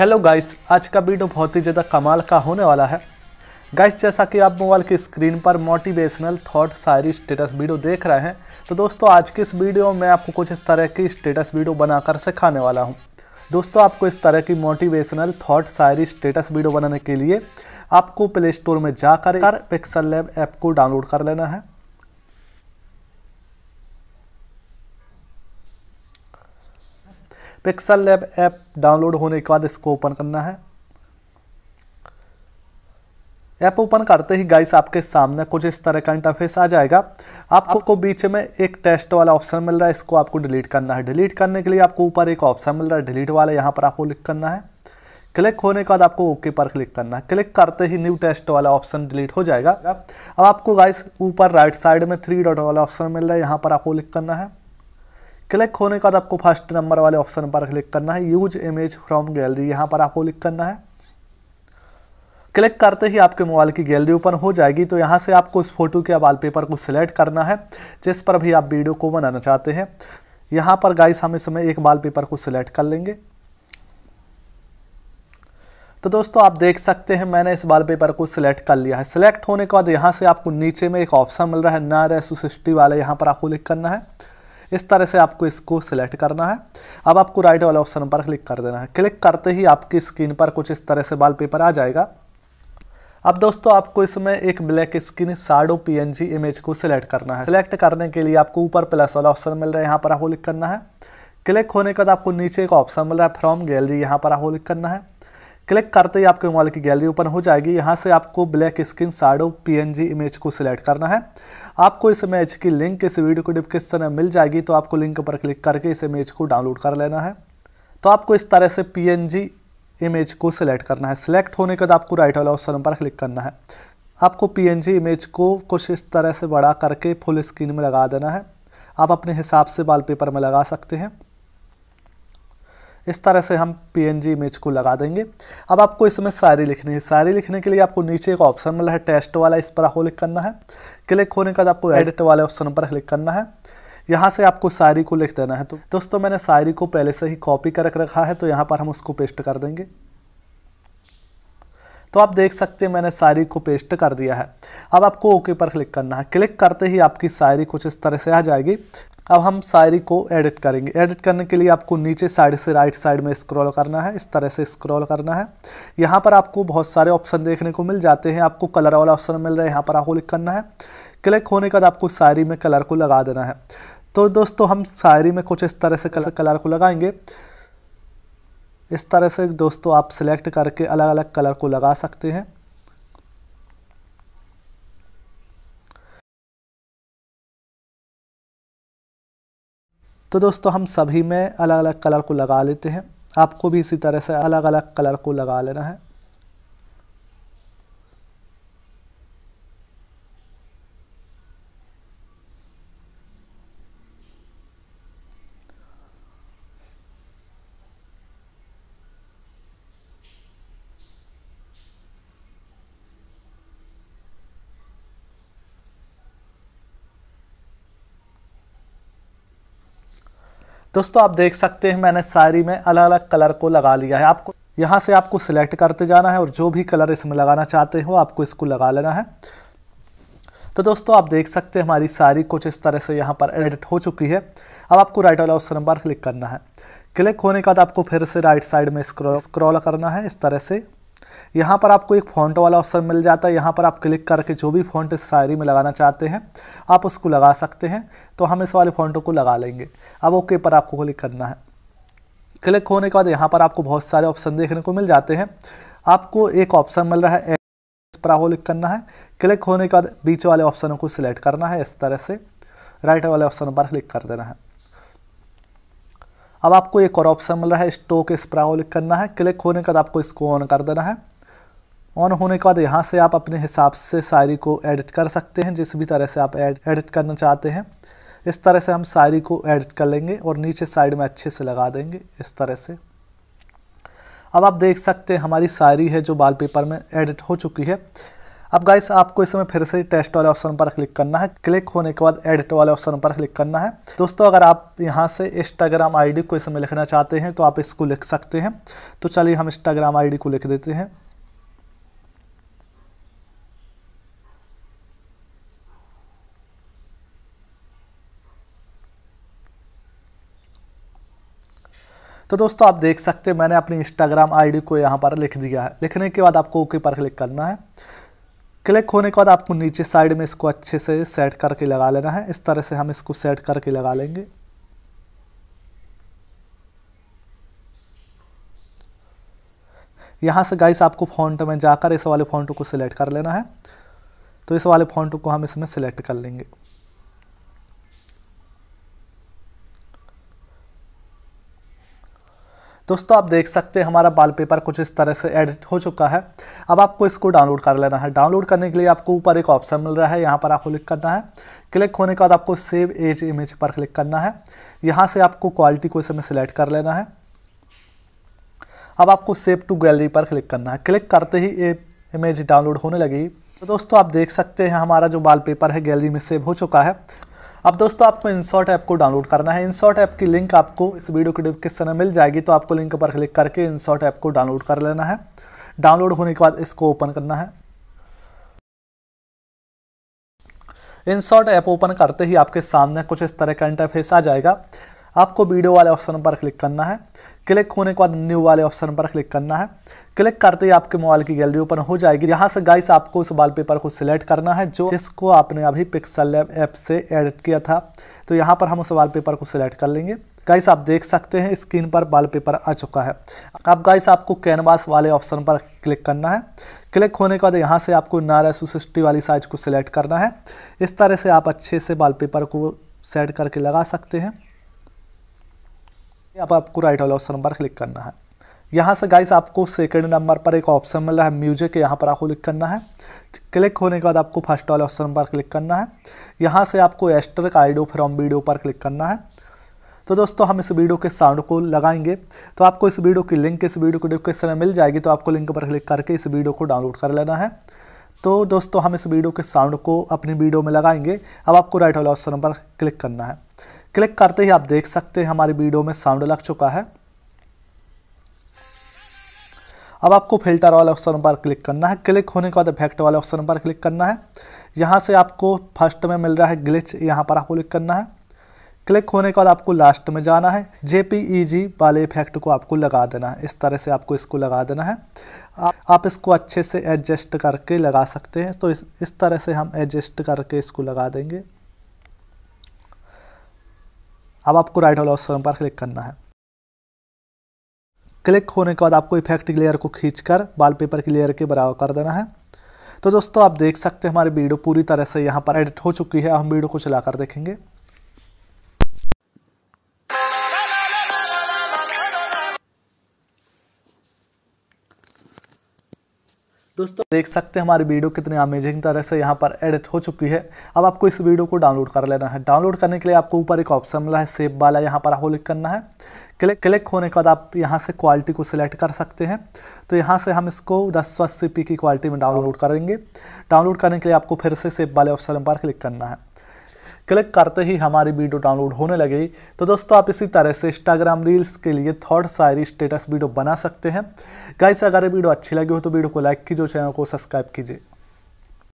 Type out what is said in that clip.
hello guys आज का video बहुत ही ज़्यादा कमाल का होने वाला है गाइस जैसा कि आप मोबाइल की स्क्रीन पर मोटिवेशनल थॉट शायरी स्टेटस वीडियो देख रहे हैं तो दोस्तों आज की इस वीडियो में आपको कुछ इस तरह की स्टेटस वीडियो बनाकर सिखाने वाला हूँ दोस्तों आपको इस तरह की मोटिवेशनल थॉट शायरी स्टेटस वीडियो बनाने के लिए आपको प्ले स्टोर में जाकर पिक्सल लैब ऐप को डाउनलोड कर लेना है पिक्सल लैब ऐप डाउनलोड होने के बाद इसको ओपन करना है ऐप ओपन करते ही गाइस आपके सामने कुछ इस तरह का इंटरफेस आ जाएगा आपको को बीच में एक टेस्ट वाला ऑप्शन मिल रहा है इसको आपको डिलीट करना है डिलीट करने के लिए आपको ऊपर एक ऑप्शन मिल रहा है डिलीट वाला यहाँ पर आपको क्लिक करना है क्लिक होने के बाद आपको ओके पर क्लिक करना है क्लिक करते ही न्यू टेस्ट वाला ऑप्शन डिलीट हो जाएगा अब आपको गाइस ऊपर राइट साइड में थ्री डॉट वाला ऑप्शन मिल रहा है यहाँ पर आपको क्लिक करना है क्लिक होने के बाद आपको फर्स्ट नंबर वाले ऑप्शन पर क्लिक करना है यूज इमेज फ्रॉम गैलरी यहाँ पर आपको क्लिक करना है क्लिक करते ही आपके मोबाइल की गैलरी ओपन हो जाएगी तो यहाँ से आपको उस फोटो के वॉलपेपर को सिलेक्ट करना है जिस पर भी आप वीडियो को बनाना चाहते हैं यहाँ पर गाइस हम इस समय एक वॉलपेपर को सिलेक्ट कर लेंगे तो दोस्तों आप देख सकते हैं मैंने इस वॉलपेपर को सिलेक्ट कर लिया है सिलेक्ट होने के बाद यहाँ से आपको नीचे में एक ऑप्शन मिल रहा है ना रेसो वाला यहाँ पर आपको क्लिक करना है इस तरह से आपको इसको सिलेक्ट करना है अब आपको राइट वाले ऑप्शन पर क्लिक कर देना है क्लिक करते ही आपकी स्क्रीन पर कुछ इस तरह से पेपर आ जाएगा अब दोस्तों आपको इसमें एक black skin shadow P image को सिलेक्ट करना है सिलेक्ट करने के लिए आपको ऊपर प्लस वाला ऑप्शन मिल रहा है यहाँ पर आपको क्लिक करना है क्लिक होने के बाद आपको नीचे एक ऑप्शन मिल रहा है फ्रॉम गैलरी यहाँ पर आपको क्लिक करना है क्लिक करते ही आपके मोबाइल की गैलरी ओपन हो जाएगी यहाँ से आपको black screen shadow P image को सिलेक्ट करना है आपको इस इमेज की लिंक इस वीडियो को डिस्क्रिप्शन में मिल जाएगी तो आपको लिंक पर क्लिक करके इस इमेज को डाउनलोड कर लेना है तो आपको इस तरह से पी इमेज को सिलेक्ट करना है सिलेक्ट होने के बाद आपको राइट वाला ऑप्शन पर क्लिक करना है आपको पी इमेज को कुछ इस तरह से बढ़ा करके फुल स्क्रीन में लगा देना है आप अपने हिसाब से वाल में लगा सकते हैं इस तरह से हम पी इमेज को लगा देंगे अब आपको इसमें शायरी लिखनी है शायरी लिखने के लिए आपको नीचे एक ऑप्शन मिला है टेस्ट वाला इस पर आपको क्लिक करना है क्लिक होने के बाद आपको एडिट वाले ऑप्शन पर क्लिक करना है यहाँ से आपको शायरी को लिख देना है तो दोस्तों मैंने शायरी को पहले से ही कॉपी कर रखा है तो यहाँ पर हम उसको पेस्ट कर देंगे तो आप देख सकते हैं मैंने शायरी को पेस्ट कर दिया है अब आपको ओके पर क्लिक करना है क्लिक करते ही आपकी शायरी कुछ इस तरह से आ जाएगी अब हम शायरी को एडिट करेंगे एडिट करने के लिए आपको नीचे साइड से राइट साइड में स्क्रॉल करना है इस तरह से स्क्रॉल करना है यहाँ पर आपको बहुत सारे ऑप्शन देखने को मिल जाते हैं आपको कलर वाला ऑप्शन मिल रहा है यहाँ पर आपको क्लिक करना है क्लिक होने के बाद आपको शायरी में कलर को लगा देना है तो दोस्तों हम शायरी में कुछ इस तरह से कलर, कलर को लगाएंगे इस तरह से दोस्तों आप सिलेक्ट करके अलग अलग कलर को लगा सकते हैं तो दोस्तों हम सभी में अलग अलग कलर को लगा लेते हैं आपको भी इसी तरह से अलग अलग कलर को लगा लेना है दोस्तों आप देख सकते हैं मैंने सारी में अलग अलग कलर को लगा लिया है आपको यहाँ से आपको सिलेक्ट करते जाना है और जो भी कलर इसमें लगाना चाहते हो आपको इसको लगा लेना है तो दोस्तों आप देख सकते हैं हमारी सारी कुछ इस तरह से यहाँ पर एडिट हो चुकी है अब आपको राइट वाला ऑप्शन पर क्लिक करना है क्लिक होने के बाद आपको फिर से राइट साइड में स्क्रॉल स्क्रॉल करना है इस तरह से यहाँ पर आपको एक फ़ॉन्ट वाला ऑप्शन मिल जाता है यहाँ पर आप क्लिक करके जो भी फ़ॉन्ट इस शायरी में लगाना चाहते हैं आप उसको लगा सकते हैं तो हम इस वाले फ़ॉन्टों को लगा लेंगे अब ओके पर आपको क्लिक करना है क्लिक होने के बाद यहाँ पर आपको बहुत सारे ऑप्शन देखने को मिल जाते हैं आपको एक ऑप्शन मिल रहा है पर आपको क्लिक करना है क्लिक होने के बाद बीच वाले ऑप्शनों को सिलेक्ट करना है इस तरह से राइट वाले ऑप्शन पर क्लिक कर देना है अब आपको एक और ऑप्शन मिल रहा है स्टोक इस पर आपको क्लिक करना है क्लिक होने के बाद आपको इसको ऑन कर देना है ऑन होने के बाद यहाँ से आप अपने हिसाब से शायरी को एडिट कर सकते हैं जिस भी तरह से आप एडिट करना चाहते हैं इस तरह से हम शायरी को एडिट कर लेंगे और नीचे साइड में अच्छे से लगा देंगे इस तरह से अब आप देख सकते हैं हमारी शायरी है जो वॉलपेपर में एडिट हो चुकी है अब गाइस आपको इसमें फिर से टेस्ट वाले ऑप्शन पर क्लिक करना है क्लिक होने के बाद एडिट वाले ऑप्शन पर क्लिक करना है दोस्तों अगर आप यहाँ से इंस्टाग्राम आईडी को इसमें लिखना चाहते हैं तो आप इसको लिख सकते हैं तो चलिए हम इंस्टाग्राम आईडी को लिख देते हैं तो दोस्तों आप देख सकते हैं मैंने अपनी इंस्टाग्राम आईडी को यहाँ पर लिख दिया है लिखने के बाद आपको ओके पर क्लिक करना है क्लिक होने के बाद आपको नीचे साइड में इसको अच्छे से सेट करके लगा लेना है इस तरह से हम इसको सेट करके लगा लेंगे यहाँ से गाइस आपको फॉन्ट में जाकर इस वाले फॉन्ट को सिलेक्ट कर लेना है तो इस वाले फॉन्ट को हम इसमें सिलेक्ट कर लेंगे दोस्तों आप देख सकते हैं हमारा वॉलपेपर कुछ इस तरह से एडिट हो चुका है अब आपको इसको डाउनलोड कर लेना है डाउनलोड करने के लिए आपको ऊपर एक ऑप्शन मिल रहा है यहाँ पर आपको क्लिक करना है क्लिक होने के बाद आपको सेव एज इमेज पर क्लिक करना है यहाँ से आपको क्वालिटी को इसमें सिलेक्ट कर लेना है अब आपको सेव टू गैलरी पर क्लिक करना है क्लिक करते ही ये इमेज डाउनलोड होने लगेगी तो दोस्तों आप देख सकते हैं हमारा जो पेपर है गैलरी में सेव हो चुका है अब दोस्तों आपको इंसॉर्ट ऐप को डाउनलोड करना है इंसॉर्ट ऐप की लिंक आपको इस वीडियो के डिस्क्रिप्शन में मिल जाएगी तो आपको लिंक पर क्लिक करके इंसॉर्ट ऐप को डाउनलोड कर लेना है डाउनलोड होने के बाद इसको ओपन करना है इन शॉर्ट ऐप ओपन करते ही आपके सामने कुछ इस तरह का इंटरफेस आ जाएगा आपको वीडियो वाले ऑप्शन पर क्लिक करना है क्लिक होने के बाद न्यू वाले ऑप्शन पर क्लिक करना है क्लिक करते ही आपके मोबाइल की गैलरी ओपन हो जाएगी यहाँ से गाइस आपको उस वॉलपेपर को सिलेक्ट करना है जो जिसको आपने अभी पिक्सल लैब ऐप से एडिट किया था तो यहाँ पर हम उस वॉलपेपर को सिलेक्ट कर लेंगे गाइस आप देख सकते हैं स्क्रीन पर वॉलपेपर आ चुका है अब गाइस आपको कैनवास वाले ऑप्शन पर क्लिक करना है क्लिक होने के बाद यहाँ से आपको नारा सिक्सटी वाली साइज को सिलेक्ट करना है इस तरह से आप अच्छे से पेपर को सेट करके लगा सकते हैं अब आपको राइट वाला ऑप्शन नंबर क्लिक करना है यहाँ से गाइस आपको सेकंड नंबर पर एक ऑप्शन मिल रहा है म्यूजिक यहाँ पर आपको क्लिक करना है क्लिक होने के बाद आपको फर्स्ट वाले ऑप्शन नंबर क्लिक करना है यहाँ से आपको एस्टर आइडो फ्रॉम वीडियो पर क्लिक करना है तो दोस्तों हम इस वीडियो के साउंड को लगाएंगे तो आपको इस वीडियो की लिंक इस वीडियो को डिस्क्रिप्शन में मिल जाएगी तो आपको लिंक पर क्लिक करके इस वीडियो को डाउनलोड कर लेना है तो दोस्तों हम इस वीडियो के साउंड को अपनी वीडियो में लगाएंगे अब आपको राइट वाला ऑप्शन नंबर क्लिक करना है क्लिक करते ही आप देख सकते हैं हमारी वीडियो में साउंड लग चुका है अब आपको फिल्टर वाले ऑप्शन पर क्लिक करना है क्लिक होने के बाद इफेक्ट वाले ऑप्शन पर क्लिक करना है यहाँ से आपको फर्स्ट में मिल रहा है ग्लिच यहाँ पर आपको क्लिक करना है क्लिक होने के बाद आपको लास्ट में जाना है जे वाले इफेक्ट को आपको लगा देना है इस तरह से आपको इसको लगा देना है आप इसको अच्छे से एडजस्ट करके लगा सकते हैं तो इस इस तरह से हम एडजस्ट करके इसको लगा देंगे अब आपको राइट वाला ऑप्शन पर क्लिक करना है क्लिक होने के बाद आपको इफेक्ट लेयर को खींचकर वॉलपेपर की लेयर के बराबर कर देना है तो दोस्तों आप देख सकते हैं हमारी वीडियो पूरी तरह से यहाँ पर एडिट हो चुकी है हम वीडियो को चलाकर देखेंगे दोस्तों देख सकते हैं हमारी वीडियो कितनी अमेजिंग तरह से यहाँ पर एडिट हो चुकी है अब आपको इस वीडियो को डाउनलोड कर लेना है डाउनलोड करने के लिए आपको ऊपर एक ऑप्शन मिला है सेव वाला यहाँ पर आपको क्लिक करना है क्लिक क्लिक होने के बाद आप यहाँ से क्वालिटी को सिलेक्ट कर सकते हैं तो यहाँ से हम इसको दस सौ अस्सी पी की क्वालिटी में डाउनलोड करेंगे डाउनलोड करने के लिए आपको फिर से सेब वाले ऑप्शन पर क्लिक करना है क्लिक करते ही हमारी वीडियो डाउनलोड होने लगेगी तो दोस्तों आप इसी तरह से इंस्टाग्राम रील्स के लिए थॉट शायरी स्टेटस वीडियो बना सकते हैं गाइस अगर ये वीडियो अच्छी लगी हो तो वीडियो को लाइक कीजिए चैनल को सब्सक्राइब कीजिए